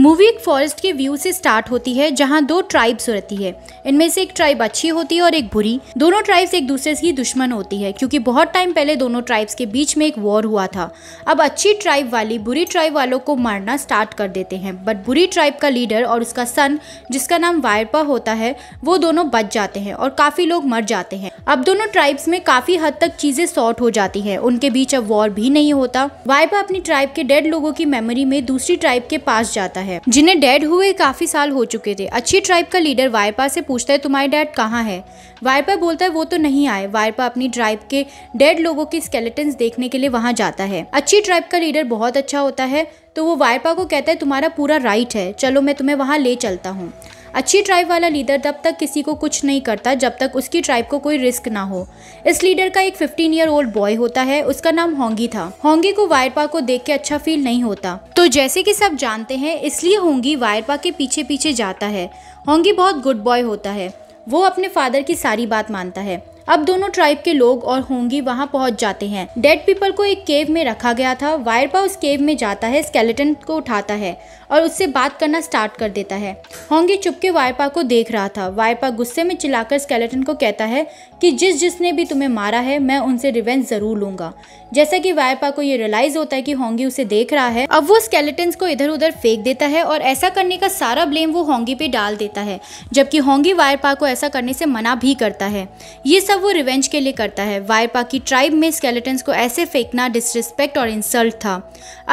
movie एक forest के view से स्टार्ट होती है जहाँ दो ट्राइब्स रहती है इनमें से एक ट्राइब अच्छी होती है और एक बुरी दोनों ट्राइब्स एक दूसरे से ही दुश्मन होती है क्योंकि बहुत टाइम पहले दोनों ट्राइब्स के बीच में एक वॉर हुआ था अब अच्छी ट्राइब वाली बुरी ट्राइब वालों को मारना स्टार्ट कर देते हैं बट बुरी ट्राइब का लीडर और उसका सन जिसका नाम वायरपा होता है वो दोनों बच जाते हैं और काफ़ी लोग मर जाते हैं अब दोनों ट्राइब्स में काफ़ी हद तक चीज़ें सॉर्ट हो जाती है उनके बीच अब वॉर भी नहीं होता वायरपा अपनी ट्राइब के डेड लोगों की मेमोरी में दूसरी ट्राइब के पास जाता है है जिन्हें डेड हुए काफी साल हो चुके थे अच्छी ट्राइब का लीडर वायपा से पूछता है तुम्हारे डैड कहाँ है वायपा बोलता है वो तो नहीं आए वायपा अपनी ट्राइब के डेड लोगों के स्केलेटन देखने के लिए वहाँ जाता है अच्छी ट्राइब का लीडर बहुत अच्छा होता है तो वो वायपा को कहता है तुम्हारा पूरा राइट है चलो मैं तुम्हें वहाँ ले चलता हूँ अच्छी ट्राइब वाला लीडर तब तक किसी को कुछ नहीं करता जब तक उसकी ट्राइब को कोई रिस्क ना हो इस लीडर का एक 15 ईयर ओल्ड बॉय होता है उसका नाम होंगी था होंगी को वायरपा को देख के अच्छा फील नहीं होता तो जैसे कि सब जानते हैं इसलिए होंगी वायरपा के पीछे पीछे जाता है होंगी बहुत गुड बॉय होता है वो अपने फादर की सारी बात मानता है अब दोनों ट्राइब के लोग और होंगी वहाँ पहुँच जाते हैं डेड पीपल को एक केव में रखा गया था वायरपा उस केव में जाता है स्केलेटन को उठाता है और उससे बात करना स्टार्ट कर देता है होंगी चुपके वायरपा को देख रहा था वायरपा गुस्से में चिल्लाकर स्केलेटन को कहता है कि जिस जिसने भी तुम्हें मारा है मैं उनसे रिवेंज ज़रूर लूंगा जैसा कि वायपा को ये रियलाइज होता है कि होंगी उसे देख रहा है अब वो स्केलेटन्स को इधर उधर फेंक देता है और ऐसा करने का सारा ब्लेम वो होंगी पे डाल देता है जबकि होंगी वायपा को ऐसा करने से मना भी करता है ये सब वो रिवेंज के लिए करता है वायपा की ट्राइब में स्केलेटन्स को ऐसे फेंकना डिसरिस्पेक्ट और इंसल्ट था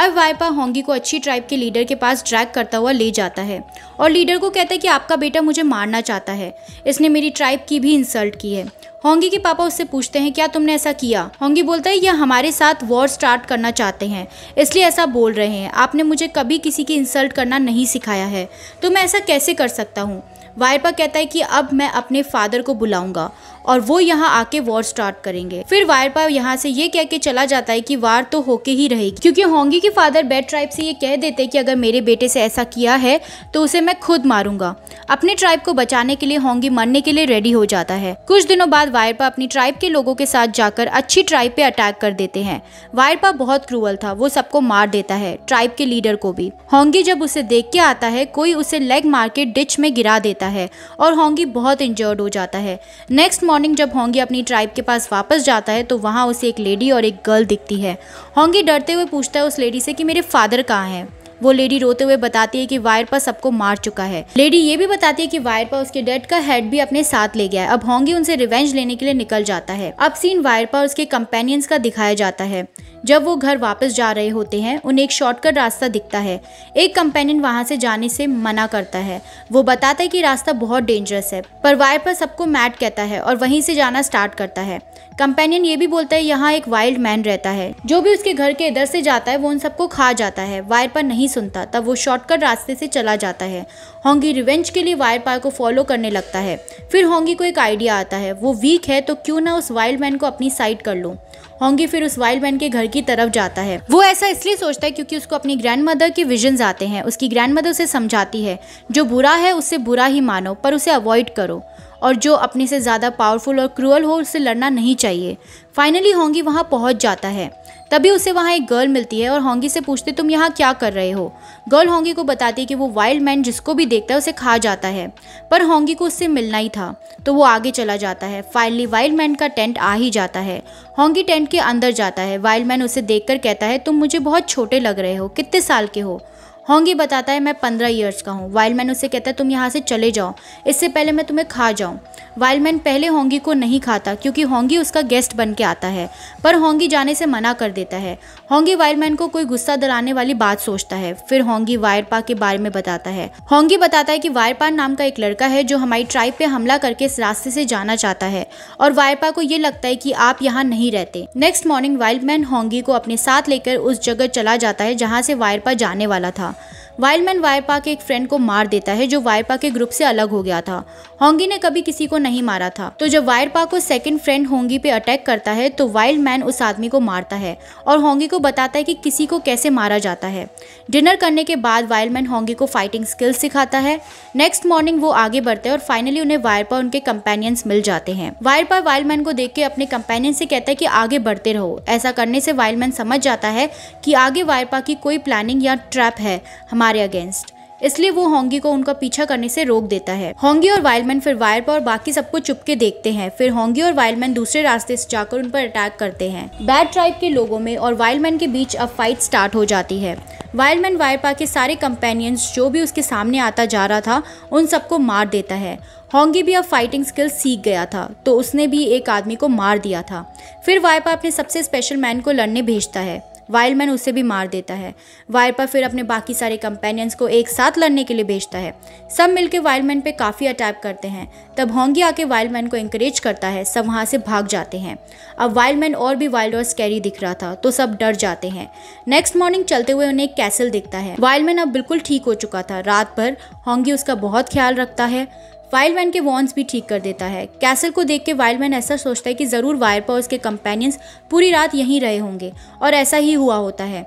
अब वायपा होंगी को अच्छी ट्राइब के लीडर के पास ड्रैक करता हुआ ले जाता है और लीडर को कहता है कि आपका बेटा मुझे मारना चाहता है इसने मेरी ट्राइब की भी इंसल्ट की है होंगी के पापा उससे पूछते हैं क्या तुमने ऐसा किया होंगी बोलता है यह हमारे साथ वॉर स्टार्ट करना चाहते हैं इसलिए ऐसा बोल रहे हैं आपने मुझे कभी किसी की इंसल्ट करना नहीं सिखाया है तो मैं ऐसा कैसे कर सकता हूँ वायरपा कहता है कि अब मैं अपने फादर को बुलाऊंगा और वो यहाँ आके वॉर स्टार्ट करेंगे फिर वायरपा यहाँ से ये कह के चला जाता है कि वार तो होके ही रहेगी क्योंकि होंगी के फादर बेड ट्राइब से ये कह देते कि अगर मेरे बेटे से ऐसा किया है तो उसे मैं खुद मारूंगा अपने ट्राइब को बचाने के लिए होंगी मरने के लिए रेडी हो जाता है कुछ दिनों बाद वायरपा अपनी ट्राइब के लोगों के साथ जाकर अच्छी ट्राइब पे अटैक कर देते हैं वायरपा बहुत क्रूअल था वो सबको मार देता है ट्राइब के लीडर को भी होंगी जब उसे देख के आता है कोई उसे लेग मार के डिच में गिरा देता है और होंगी बहुत इंजर्ड हो जाता है नेक्स्ट मॉर्निंग जब होंगी अपनी ट्राइब के पास वापस जाता है तो वहाँ उसे एक लेडी और एक गर्ल दिखती है होंगी डरते हुए पूछता है उस लेडी से कि मेरे फादर कहाँ हैं वो लेडी रोते हुए बताती है कि वायरपा सबको मार चुका है लेडी ये भी बताती है कि वायरपा उसके डेड का हेड भी अपने साथ ले गया है अब होंगी उनसे रिवेंज लेने के लिए निकल जाता है अब सीन वायरपा उसके कंपेनियंस का दिखाया जाता है जब वो घर वापस जा रहे होते हैं उन्हें एक शॉर्टकट रास्ता दिखता है एक कंपेनियन वहाँ से जाने से मना करता है वो बताता है कि रास्ता बहुत डेंजरस है पर वाइपर सबको मैट कहता है और वहीं से जाना स्टार्ट करता है कंपेनियन ये भी बोलता है यहाँ एक वाइल्ड मैन रहता है जो भी उसके घर के इधर से जाता है वो उन सबको खा जाता है वायर पर नहीं सुनता तब वो शॉर्टकट रास्ते से चला जाता है होंगी रिवेंज के लिए वायर पार को फॉलो करने लगता है फिर होंगी को एक आइडिया आता है वो वीक है तो क्यों ना उस वाइल्ड मैन को अपनी साइड कर लूँ होंगी फिर उस वाइल्ड मैन के घर की तरफ जाता है वो ऐसा इसलिए सोचता है क्योंकि उसको अपनी ग्रैंड मदर के विजन्स आते हैं उसकी ग्रैंड मदर उसे समझाती है जो बुरा है उससे बुरा ही मानो पर उसे अवॉइड करो और जो अपने से ज़्यादा पावरफुल और क्रूअल हो उससे लड़ना नहीं चाहिए फाइनली होंगी वहाँ पहुँच जाता है तभी उसे वहाँ एक गर्ल मिलती है और होंगी से पूछते तुम यहाँ क्या कर रहे हो गर्ल होंगी को बताती है कि वो वाइल्ड मैन जिसको भी देखता है उसे खा जाता है पर होंगी को उससे मिलना ही था तो वो आगे चला जाता है फाइनली वाइल्ड मैन का टेंट आ ही जाता है होंगी टेंट के अंदर जाता है वाइल्ड मैन उसे देख कहता है तुम मुझे बहुत छोटे लग रहे हो कितने साल के हो होंगी बताता है मैं पंद्रह ईयर्स का हूँ वाइल्डमैन उसे कहता है तुम यहाँ से चले जाओ इससे पहले मैं तुम्हें खा जाऊँ वाइल्डमैन पहले होंगी को नहीं खाता क्योंकि होंगी उसका गेस्ट बन के आता है पर होंगी जाने से मना कर देता है होंगी वाइल्डमैन को कोई गुस्सा दिलाने वाली बात सोचता है फिर होंगी वायरपा के बारे में बताता है होंगी बताता है कि वायरपा नाम का एक लड़का है जो हमारी ट्राइब पे हमला करके इस रास्ते से जाना चाहता है और वायरपा को ये लगता है कि आप यहाँ नहीं रहते नेक्स्ट मॉर्निंग वाइल्ड मैन होंगी को अपने साथ लेकर उस जगह चला जाता है जहाँ से वायरपा जाने वाला था वाइल्ड मैन वायपा के एक फ्रेंड को मार देता है जो वायपा के ग्रुप से अलग हो गया था होंगी ने कभी किसी को नहीं मारा था तो जब वायरपा को सेकंड फ्रेंड होंगी पे अटैक करता है तो वाइल्ड मैन उस आदमी को मारता है और होंगी को बताता है कि किसी को कैसे मारा जाता है डिनर करने के बाद वाइल्ड मैन होंगी को फाइटिंग स्किल्स सिखाता है नेक्स्ट मॉर्निंग वो आगे बढ़ते हैं और फाइनली उन्हें वायरपा उनके कंपेनियंस मिल जाते हैं वायरपा वाइल्ड मैन को देख के अपने कंपेनियन से कहता है कि आगे बढ़ते रहो ऐसा करने से वाइल्ड मैन समझ जाता है कि आगे वायरपा की कोई प्लानिंग या ट्रैप है हमारे हमारे अगेंस्ट इसलिए वो होंगी को उनका पीछा करने से रोक देता है होंगी और वाइल्डमैन फिर वायर पर और बाकी सबको चुपके देखते हैं फिर होंगी और वाइल्डमैन दूसरे रास्ते से जाकर उन पर अटैक करते हैं बैड ट्राइब के लोगों में और वाइल्डमैन के बीच अब फाइट स्टार्ट हो जाती है वाइल्डमैन वायरपा के सारे कंपेनियंस जो भी उसके सामने आता जा रहा था उन सबको मार देता है होंगी भी अब फाइटिंग स्किल्स सीख गया था तो उसने भी एक आदमी को मार दिया था फिर वायपा अपने सबसे स्पेशल मैन को लड़ने भेजता है वाइल्ड मैन उसे भी मार देता है पर फिर अपने बाकी सारे कंपेनियंस को एक साथ लड़ने के लिए भेजता है सब मिलकर वाइल्ड मैन पर काफ़ी अटैक करते हैं तब होंगी आके वाइल्ड मैन को इंकरेज करता है सब वहाँ से भाग जाते हैं अब वाइल्ड मैन और भी वाइल्ड और स्कैरी दिख रहा था तो सब डर जाते हैं नेक्स्ट मॉर्निंग चलते हुए उन्हें एक कैसल दिखता है वाइल्ड मैन अब बिल्कुल ठीक हो चुका था रात भर होंगी उसका बहुत ख्याल रखता है मैन के वॉन्स भी ठीक कर देता है कैसल को देख के मैन ऐसा सोचता है कि ज़रूर वायरपा पर उसके कंपेनियंस पूरी रात यहीं रहे होंगे और ऐसा ही हुआ होता है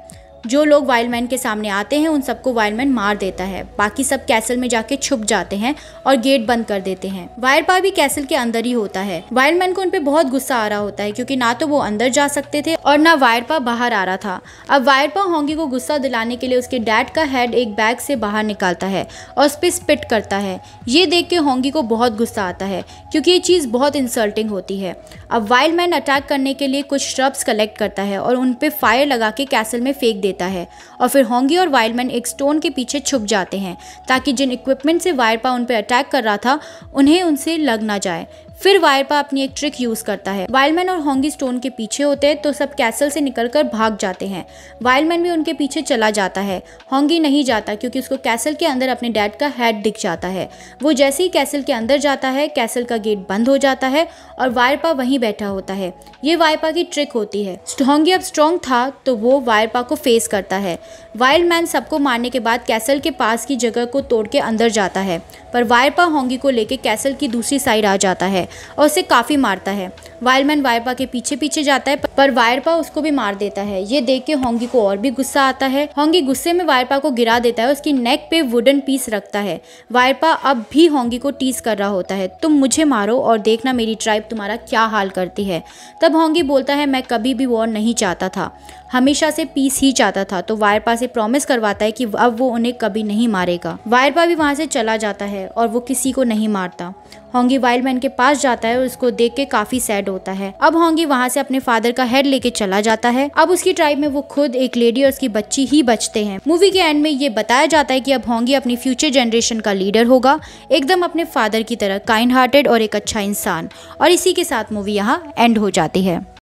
जो लोग वाइल्ड मैन के सामने आते हैं उन सबको वाइल्ड मैन मार देता है बाकी सब कैसल में जाके छुप जाते हैं और गेट बंद कर देते हैं वायरपा भी कैसल के अंदर ही होता है वाइल्ड मैन को उनपे बहुत गुस्सा आ रहा होता है क्योंकि ना तो वो अंदर जा सकते थे और ना वायरपा बाहर आ रहा था अब वायरपा होंगी को गुस्सा दिलाने के लिए उसके डैड का हेड एक बैग से बाहर निकालता है और उस पर स्पिट करता है ये देख के होंगी को बहुत गुस्सा आता है क्योंकि ये चीज़ बहुत इंसल्टिंग होती है अब वाइल्ड मैन अटैक करने के लिए कुछ श्रब्स कलेक्ट करता है और उन पर फायर लगा के कैसल में फेंक देता लेता है और फिर होंगी और वाइल्डमैन एक स्टोन के पीछे छुप जाते हैं ताकि जिन इक्विपमेंट से वायर पा उन पर अटैक कर रहा था उन्हें उनसे लग ना जाए फिर वायरपा अपनी एक ट्रिक यूज करता है वाइल्डमैन और होंगी स्टोन के पीछे होते हैं तो सब कैसल से निकलकर भाग जाते हैं वाइल्डमैन भी उनके पीछे चला जाता है होंगी नहीं जाता क्योंकि उसको कैसल के अंदर अपने डैड का हेड दिख जाता है वो जैसे ही कैसल के अंदर जाता है कैसल का गेट बंद हो जाता है और वायरपा वहीं बैठा होता है ये वायरपा की ट्रिक होती है होंगी अब स्ट्रॉन्ग था तो वो वायरपा को फेस करता है वाइल्ड मैन सबको मारने के बाद कैसल के पास की जगह को तोड़ के अंदर जाता है पर वायरपा होंगी को लेके कैसल की दूसरी साइड आ जाता है है और उसे काफ़ी मारता है वायरमैन वायरपा के पीछे पीछे जाता है पर वायरपा उसको भी मार देता है ये देख के होंगी को और भी गुस्सा आता है होंगी गुस्से में वायरपा को गिरा देता है उसकी नेक पे वुडन पीस रखता है वायरपा अब भी होंगी को टीस कर रहा होता है तुम मुझे मारो और देखना मेरी ट्राइब तुम्हारा क्या हाल करती है तब होंगी बोलता है मैं कभी भी वॉर नहीं चाहता था हमेशा से पीस ही चाहता था तो वायरपा से प्रॉमिस करवाता है कि अब वो उन्हें कभी नहीं मारेगा वायरपा भी वहाँ से चला जाता है और वो किसी को नहीं मारता होंगी वाइल्डमैन के पास जाता है और उसको देख के काफी सैड होता है अब होंगी वहाँ से अपने फादर का हेड लेके चला जाता है अब उसकी ट्राइब में वो खुद एक लेडी और उसकी बच्ची ही बचते हैं मूवी के एंड में ये बताया जाता है कि अब होंगी अपनी फ्यूचर जनरेशन का लीडर होगा एकदम अपने फादर की तरह काइंड हार्टेड और एक अच्छा इंसान और इसी के साथ मूवी यहाँ एंड हो जाती है